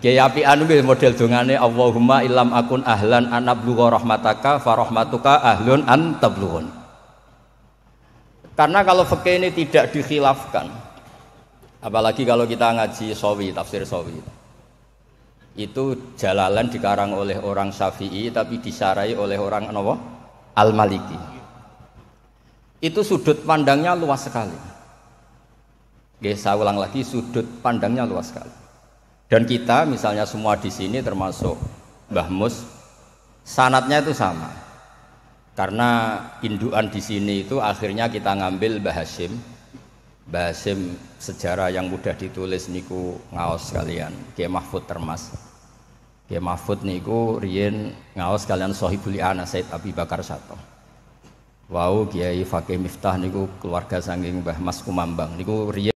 Kiai api anu model dungane Allahumma ilam akun ahlan lugo rahmataka farahmatuka ahlun antabluhun. Karena kalau fakih ini tidak dikhilafkan, apalagi kalau kita ngaji sawi, tafsir sawi, itu jalalan dikarang oleh orang Syafi'i tapi disarai oleh orang Anwar Al-Maliki. Itu sudut pandangnya luas sekali. Oke, saya ulang lagi, sudut pandangnya luas sekali. Dan kita misalnya semua di sini termasuk Mbah Mus, sanatnya itu sama. Karena induan di sini itu akhirnya kita ngambil Mbah Hashim. Mbah Hashim sejarah yang mudah ditulis niku ngaos kalian, Kiai Mahfud Termas. Kiai Mahfud niku riyen ngaos kalian Sohibul Ana Said Abi Bakar Sato. Wow Kiai Fakih Miftah niku keluarga sanging Mbah Mas Kumambang niku riyen